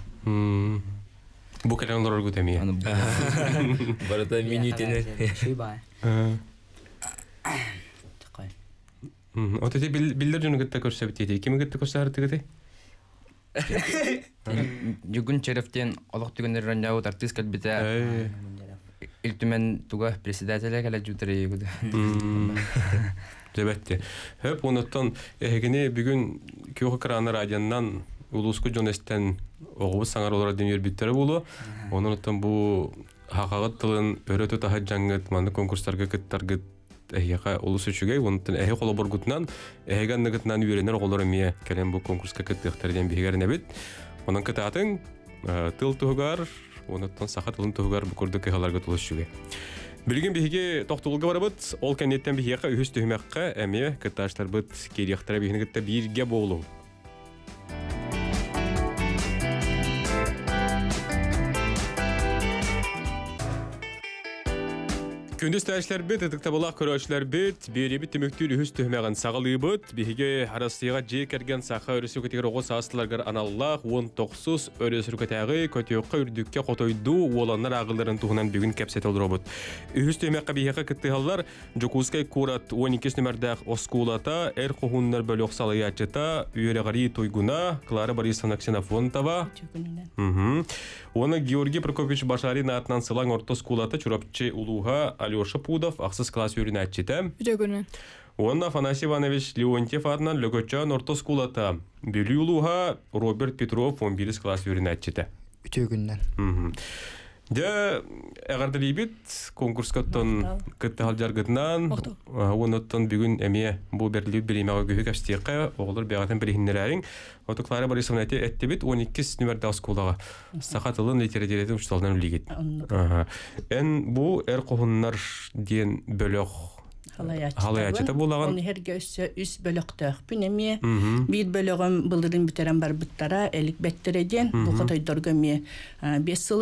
Бу кәләндәр гүтәми. Барата минитене. Шибай. Вот эти билдер жүні кетті көрсетті, кемі кетті көрсетті кетті? Жүгін черефтен олық түгендер рәнжау тартыс кәлбіті э. үлтімен туға председателі кәлі жұтыры егуді. Жебәтті. Хөп, оныттан әгіне э, бүгін күйоғы қыраны радианнан улуску жөнестен оғыбыз саңар олар демер биттері болу. Оныттан бұл хақағыт тылын өрөті тахат жаңғыт, маңды конкурстарға кіттарғыт эхиэха улус үчүгэй унтан эхи холоборгутунан эхеген ныгытынан үйренер олор эмие келен бу конкурска кыттыктарден бигернебит онан кытаатын э, тыл тугар онуттан сахат тылын тугар бу курдук кыхаларга тулус үчүгэй Билген биһиге тохтулга барабыт, ол кәннеттен биһиге үһүс төһмәккә әме бирге күндіз тәшілер біт, әтікті бұлақ көрөшілер біт, бері біт түміктір үхіз түхмәғін сағылы біт, бігіге арасыға жей кәрген сақа өрісі көтегір оғыз астыларғар аналлақ, 19-сыз өрісі көтегі көтеуққа үрдікке қотойду оланнар ағыларын туғынан бүгін кәпсет олдыру бұт. Үхіз түхмәққа бігіға кіттіғалар, Жукускай курат 12 нөмірдәқ оскулата, әр қоғыннар бөлі оқсалы ячыта, үйеріғари тойгуна, Клара Борисовна Ксенофонтова. Оны Георгий Прокопич Башарин атынан сылаң орты скулата чурапчы улуға, алеша пудов ақсыз класс үрін әтчеті жүргіні Онын Афанасий Иванович Леонтьев атынан лөгөтчан ортос кулата. Бүлі Роберт Петров 11 класс үрін әтчеті. Үтегінден. Дэ әгәрдә либит конкурс көтөн кәттә хәл яргыдан. Аһуны оттан бүген әмие бу бер либит бер имәгә гөһе кәштиргә оглар бәгәтен бер Отуклары бар исәнәтә әтте бит 12 нумердә оскулдага. Сахатлы нәтиҗәләрдә 3 талдан үлегит. Аһа. Ән бу әр кохуннар ден бөлөк Халаячыта булаған. Оны һәргә үсә үс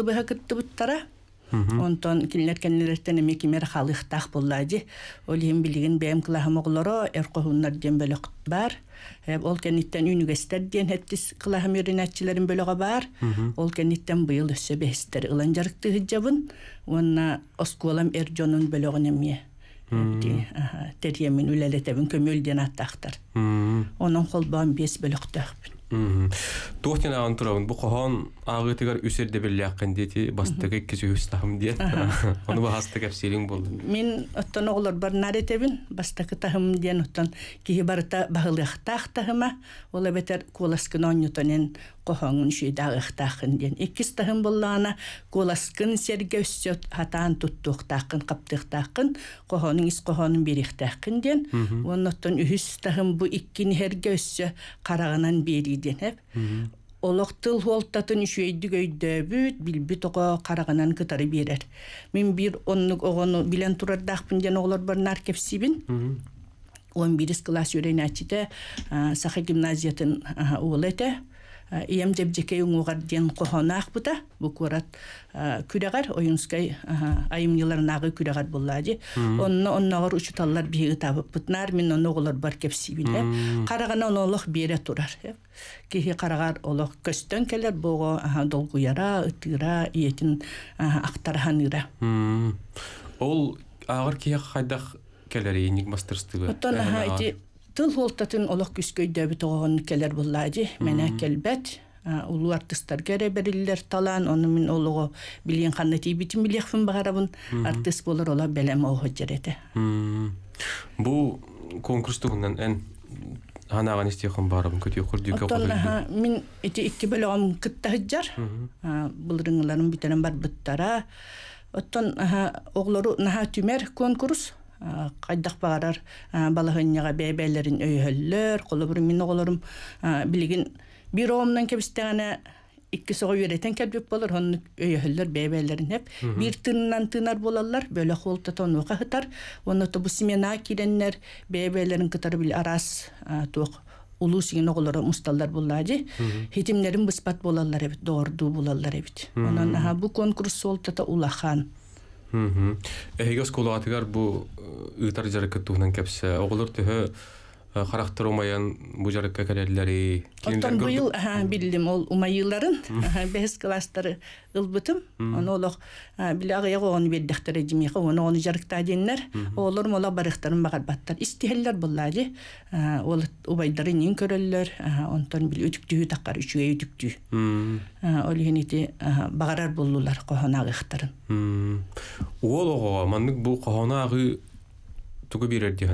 бар бу 5 э, Онтон киллер кенлерстен ми кимер халых тах Ол оглоро бар. Эб ол кеннеттен үнүгәстәр ден бар. Ол кеннеттен быйыл өсө бестер ылан жарыкты хиҗабын. Онна оскулам эрҗонун бөлөгөнемие. Дедиемин үлелетебин көмелден аттақтыр. Оның қолбан бес бөліктөк. Тухтина антурабын бу кохон агы тигер үсер де беллякын дети бастыгы кисе үстахым дие. Аны бу хаста кепсилин болду. Мен оттон оглор бар наретебин бастыгы тахым диен оттон киһи барта багылых тахтахыма ола бетер коласкын оннютонен кохоңун шүйдагы тахын диен. Иккис тахым боллана коласкын серге үссөт хатан туттук тахын каптык тахын кохонун ис кохонун берих тахын диен. Оннотон үһүс тахым бу иккин херге караганан Олықтыл холттатын Олохтыл холтатын үшөйдік өйдөбүт, билбит оға қарағанан кытары берер. Мен бір оннық оғаны білен тұрардақпын ден оғылар бар наркепсибін. 11 класс өрін әтшіде сақы гимназиятын оғыл әті. Э, ием жебжекей уңуғар ден қохонаақ бұта бұл көрат э, күрәғар ойынскай айымниларнағы күрәғар болады онны оннағар учуталлар биһиги табып бутнар мен оны оғылар бар кепсибиле қарағана онолох бере турар э. кихи қарағар олох көстөн келер бұғы долгуяра ытыра иетин ыра ол ағыр кие хайдах келер еник мастерстыбы оттон Тыл холтатын олох күскөй дәбит огон келер буллады. Менә келбет, улы артистлар кере бериллер талан, аны мин олого билгән ханда тип бит миллих фин багарабын артист булар ола белем ол хәҗрәте. Бу конкурстыгыннан ан ханаган истехом барым күтү хурды күтү. Аллаһа мен эти икки белем кытта хәҗәр. Булрыңларның битәрен бар биттара. Оттан оглору наһа тимер конкурс. қайдақ барар э, балахынняға бәйбәлерін өйһөллөр қолыбырым мен э, оғылырым білігін бір оғымнан кебістәне икки соға үйрәтен кәлбек болар, оны өйәһілер бәйбәләрін әп. Бір тыннан тынар болалар, бөлі қолта тон оқа хытар. Оны тобу семена киреннер, бәйбәләрін кытар біл арас э, тоқ. Улу сиген мусталдар мұсталдар же Хетимлерін бұспат болалар әбіт, доғырду болалар әбіт. Онан бұл конкурс солтата улахан. Хм-хм. Эйгес колатыгар бу үтәр э, җирәк төгеннән кәпсә, огылыр төһе Э, характер умаян бу жаракка керәләре. Тотын буел, аһа, билдим ул умайылларын, аһа, бес класстары ул бүтүм. Аны олох, билагы ягыгын бердиктәре җимәхә, аны аны җаракта дигәннәр, олар мола барыктарын багырбаттар. Истеһеллар булла ди. Аһа, ул убайдары ни көрәләр, аһа, онтан бил үтүктү тақар үчәй үтүктү. Аһа, ул генети багырар буллар, каһанагы хтырын. Аһа. Ул огы, мәннек бу каһанагы тугу бир эрди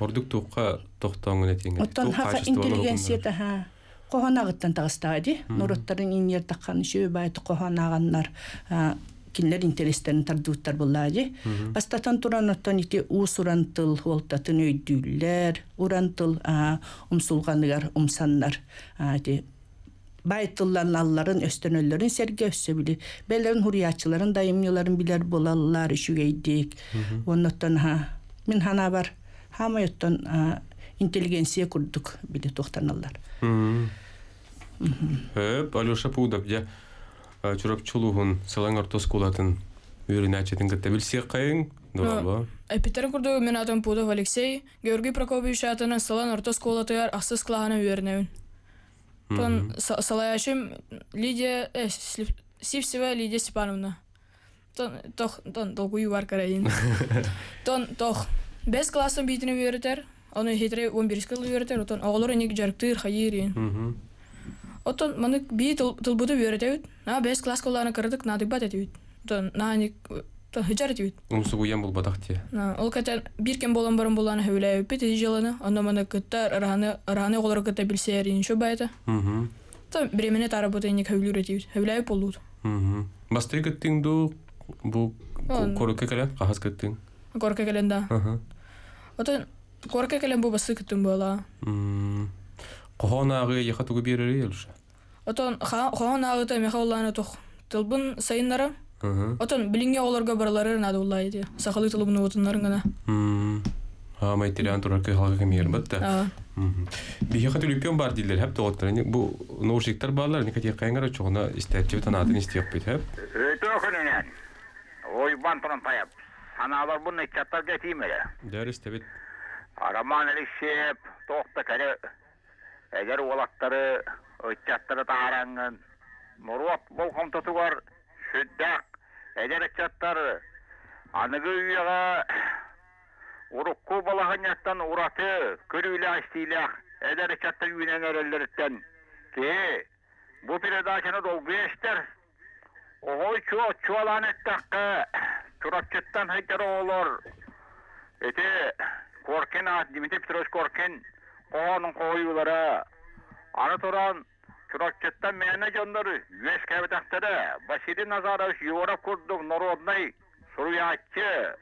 ордук тукка тохтооңуна тиң оттон хака интеллигенция таха кохонагыттан тагыстади нуруттарын иннер таккан байты кохонаганнар кинлер интерестерин тардууттар буллаади бастатан туран оттон ити уус урантыл уолтатын өйдүүллер урантыл умсулганыгар умсаннар ти байтылларын алларын өстөнөллөрүн серге өссө били белерин хуриячыларын дайымныларын билер болаллар ишүгейдик оннотон мен хана бар хамай оттон интеллигенция курдук биле тохтаналлар Хөп, э, Алеша пудов я чурап чулугун салаңар тос кулатын үрін әчетін кітті білсе қайын, дұралба. Эпитер күрді мен атам Пудов Алексей, Георгий Прокопьевич атаны салан ортос кулатыяр асыз қылағаны үйернеуін. Пын салаяшым Лидия, э, Сивсева Лидия Степановна. Тон, тох тон толгуй бар карайын тон тох бес классын битине үйрөтөр аны хитре он бир скыл үйрөтөр отон оголор эник жарктыр хайыр хайирин отон маны би тылбуду үйрөтөбүт а бес класс колларына кырдык на этибит отон наник хыжар этибит умсу уян бул батақ те ол кәтен, бир кем болан барын борун буланы хөүләбит эти жылыны анда маны кыттар раны ыраны оголор білсе билсер шо байта то бремене таработа эник хөүлүр этибит хөүләбит болут бастыры кыттың дук бул коркекелен кахас кеттиң коркекелен да отон коркекелен бу басы күтүн буола кохонаагы яхатугу биэрери элуша отон хохонаагыта меха улаана тух тылбын сайыннара отон билиңе олорго баралары нада улай ди сахалы тылбын утуннарын гана а майтериан бар дилер бу чогуна ойбан тұран таяп саналар бұны чаттар кетейм әлі дәріс тәбет араман әлішеп тоқты кәрі әгер олаттары өтчаттары таараңын нұруат бұл қамтатуғар шүддәк әгер өтчаттар аныгы үйеға урукку балағаняттан ураты көрүйлі астилях әдәрі чаттар үйінен әрелеріттен ке бұл передачаны долбештер Oğul çu, çuvalan ettakı. Turapçıttan hekere olur. Ete korken ah, Dimitri Petroş korken. Koğanın koyuları. Anı turan, Turapçıttan meyene canları. Yüz kebetakları. Basiri Nazarovich yuvara kurduk. Norodnay, Suruyatçı.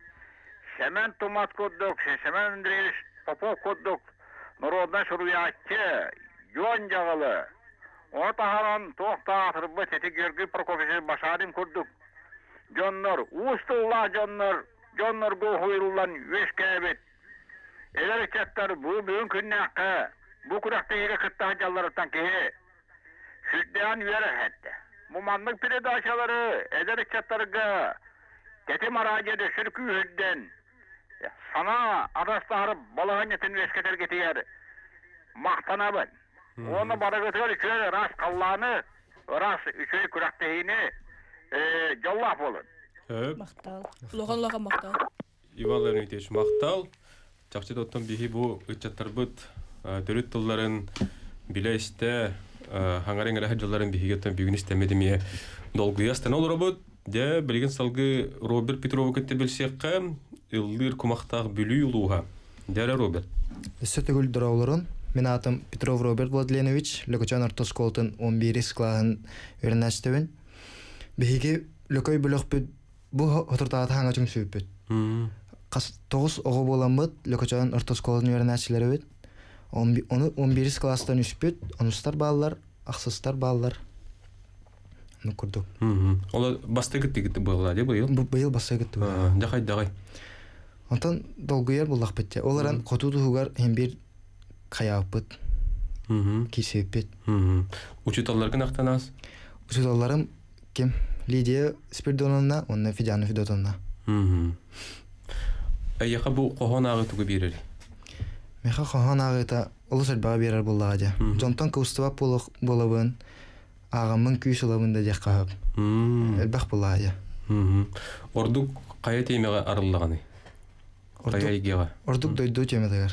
Şemen tomat kurduk. Şemen Andreyevich popo kurduk. Norodnay Suruyatçı. Yuan cağalı. Отагаран тоқтатырып бәсеті гергі прокофесі башадым күрдік. Жоннор, уыстылла жоннор, жоннор гохуйылдан вешкәбет. Элер чаттар бу бүгін күнне ақы, бу күрәкті еге қыттағы жалларыттан кеге. Сүрдеян вере хәтті. Муманлык передачалары, элер чаттарыға, кетем арагеде сүркү үрден. Сана адастарып балаған етін вешкетер кетегер. Мақтанабын. оны бара көтер үшеуі рас алланы рас үшеуі мақтал улахан улахан мақтал иван леонидович мақтал жақсы доттон бихи бу ытчаттарбыт төрүт тылларын билесте хаңарен эле жылларын бихигеттен бүгүн истемедимие долгуястан олоробут де билген салгы роберт петрова кетте билсекке ылдыр бүлүй улууга роберт Мен атым Петров Роберт Владленович, Лекочан Артос Колтын 11 клаһын өрнәстәвен. Беге Лекой бүлөк бит бу хатыртаты хаңа чүң сөйпөт. Кас 9 ого боламыт Лекочан Артос Колтын өрнәчләре бит. Оны 11 класстан үспөт, онустар балалар, аксыстар балалар. Ну курдук. Ол басты кетти кетти булла ди быйыл. Быйыл басты кетти. Дахай дахай. Онтан долгуяр буллак бетте. Оларан котуду хугар хем бир каябыт кисеппит учиталларгын актанас учиталларым ким лидия спиридоновна онна федяна федотовна эяка ә, бу кохон агы тугу бирер меха кохон та улу сырбага берер буллага же жонтон кустыбап болобун агамын күйс улабын да жаккаап элбах буллага же ордук кая темеге арыллаганы ордук дойду темедагар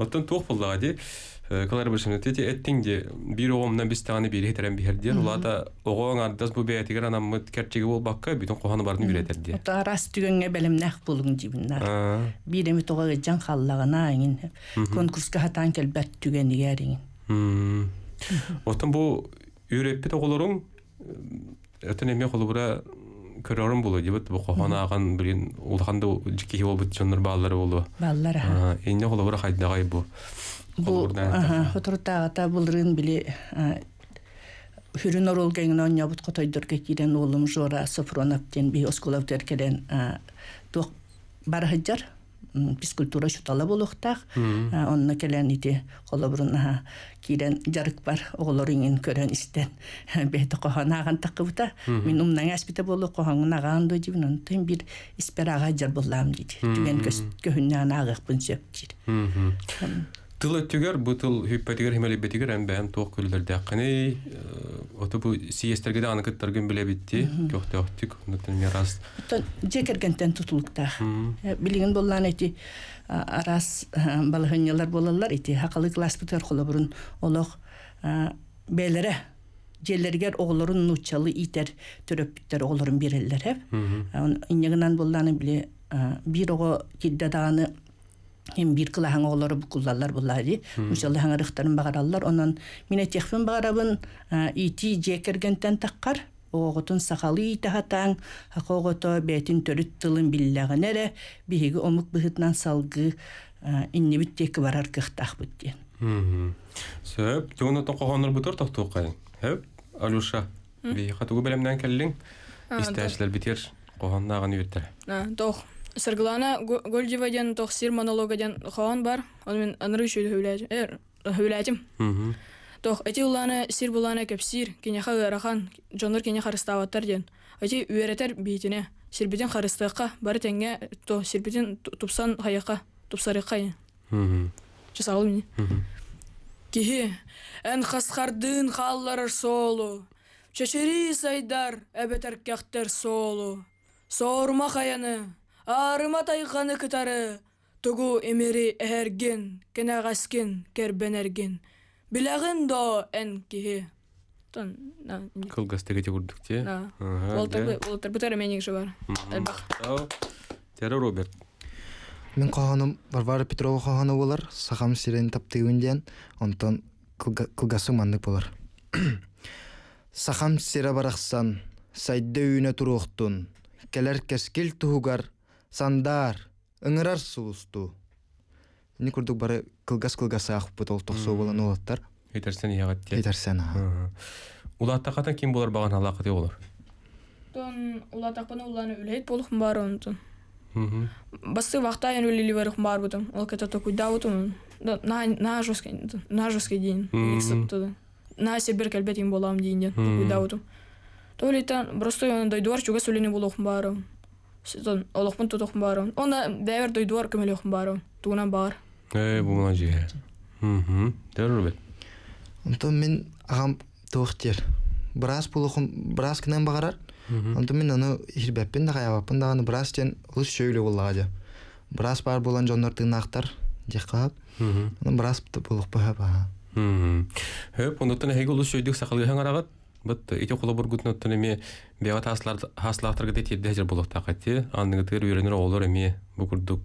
Оттан тух булды ди. Э, кылар булсын ди. Эттиң ди. Бир огомдан без таны бири хетерен бир ди. Улата огоң ардас бу бейти гана мут керчиге бул бакка битон кохан барды бир этер ди. Ата рас дигенге белем нах булуң ди бундар. Бире ми жан халлагына ин конкурска хатан кел бат түген ярин. Оттан бу үрепте тоголорун э, Өтөнөмө холбура көрөрүм булу дебет бу хонаган билин улханда жики болбут жоннор баалары болу. Баалары. Эне холо бир хайдагай бу. Бу хотуртагата булрын били Хүрүн орол кеңін он ябыт қотойдыр кекерен олым жора Софронов ден бей осколов деркелен тоқ бархыджар физкультура чутала болуқтақ э, онна келен ити холобурун кирен жарык бар оголориңин көрөн истен э, бети кохан аган такыбыта мен умнаң аспита болу кохаңын аган дой дибин онтон бир испер ага жар боллаам дейді түген көһүннан агыкпын сөп дир тыла тюгер бутыл хиппатигер химали бетигер эн бен тох күлдер дәкни э, оту бу сиестерге дә аны кыттар гөн биле битти көх тәхтик нутын мирас то җекергәнтән тутулыкта э, билеген булган әти арас э, балыгыннылар булалар әти хакылы класс бутыр кулы бурын олох бәләре жерлергер огылларын нучалы итер төрөп биттер оғлорын бирелер хеп инегинан булланы биле бир ого кидде эми бир кыла аң оолору кулалар булади ошол аң ырыктарын багараллар онон мине этекпин багарабын ити же кергентен таккар оготун сакалы ийте атаң ака ого бетин төрүт тылын биллагын эре бииги омук быхытынан салгы иннибит теки барар кыхтаахбыт диен сөөп тууну токогонурбутур токтуукай өп алюша бии катугу белемден келлиң битер битир кооннагын үйбүттер дох Сарглана Гольдеваден тохсир ден хоан бар, он мен анры хүләтем. Тох эти уланы сир буланы кепсир, кинеха гарахан, жонор кине харыставаттар ден. Эти үйрәтер бейтіне, сирбиден харыстыққа, бары тенге то сирбиден тупсан хаяқа, тупсарыққа. Жасағыл мен. Кихи, ән хасқардың халлары солу, чешери сайдар әбетер кәқтер солу, сорма хаяны, арыматай ханы кытары әрген, эмери әрген, кәрбен кербенерген билағын до ән кихи Қылғастығы те курдукте волтар бұтары менин екші бар Тәрі, роберт мен қағаным варвара петрова қағаны болар сахам сирен тапты таптыгынден онтан қылғасы мандық болар сахам барақсан, сайды үйіне тұру туруктун келер кәскел тұғығар, сандар ыңырар сулусту эмне курдук бары кылгас кылгасы ахып бутол токсоо болан улаттар этерсен ягат те этерсен улаттакатан ким болар баган алакы те болор тон улатакпын уланы үлейт болухм бар онтон басты вахта ен үлили барухм бар бутун ол кета токуй да бутун на на жесткий на жесткий день на себер кэлбет болам дейін де токуй да бутун то просто дойдуар чуга сүлени болухм барым Сетон олохпун тутохпун барон. Онда бәвер дойдуар көмөлөхпун барон. туынан бар. Э, бу мына мхм дәр Дөрөр бит. Онтон мен ағам тоқтер біраз пулухун біраз кінәм бағарар Онтон мен аны хирбеппен да каябаппын да аны брас тен улус шөйлө буллага же. біраз бар болан жондор тыгнактар жакап. Мм. Брас пулух бага бага. Мм. Хөп, онтон хегулус шөйдүк сакалгы хаңарагат. Бат бір кулабыр гутнаттан еме Бәгәт аслар хаслаптыр ди тирдә җир булып та кайтты. Аның тир үренер олар ми бу күрдек.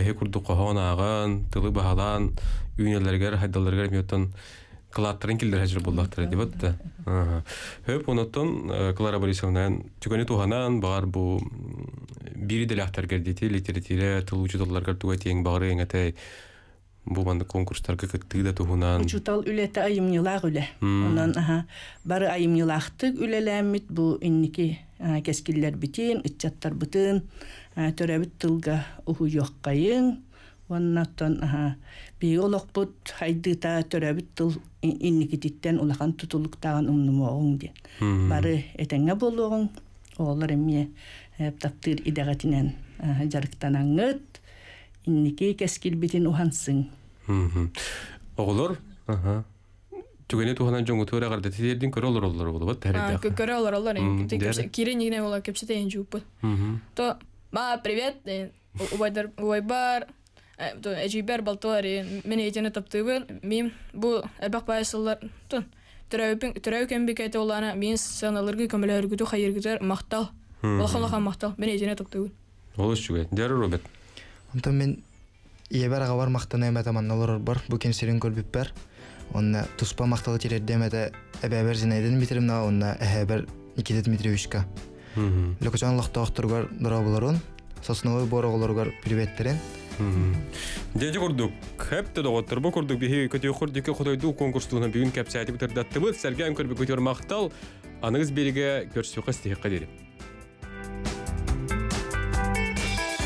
Әһе күрдек аган, агын, тыбы багалан, үйнәләргә, хайдаларга миятан клатрын килдер хәҗир булып та дип атты. Аһа. Хөп унытын э, Клара Борисовнан төгәне туганнан бар бу бири дилә хәтергә дити, литературга тулы җыдылларга тугай тең багырыңа тай. Бу манда конкурстар кыкты да тугунан. Учтал үлете айымны лагы үле. Ондан аха бары айымны лахты үлеләмит бу инники кескиллер битен, иччаттар битен, төрәбит тылга уху юк кайын. Оннаттан аха биолог бу хайды та төрәбит тыл инники диттен улахан тутулык таган умны ди. Бары этәнгә булуың, олар эмне э, таптыр идегатынан жарыктанаң ит. инники кескилбитин ухансың оголор түгене туханан жоңгу туура олар олар олар олор олор болобут тарида олар олар олор кирин олар бола тәйін жуып бұл. то ма привет бар, әжі бәр балтуари мен етені бұл, мен бұл таптыбын байысылар, бу элбак байсыллар тун төрөү кембикете улана көмілі өргіту көмөлөргүтү мақтал, мактал олқан мақтал, мен етені бұл. таптыбын олушчуге дәрі робет онто мен бар агабар мактана эмете манналор бар бу кенсерин көрбүп бер онна туспа мактала терер демете эбебер зинайден битиримна онна эхебер никита дмитриевичка лекочан лохтоохтургар дорабыларын сосновой бороголоргар приветтерен Деді күрдік, хәпті доғаттыр бұ күрдік бейі көте күрдікі құдайды конкурстуына бүйін кәпсәті көтерді аттыбыт, сәрген көрбі көтер мақтал, аныңыз беріге көрсіп қыз дейіққа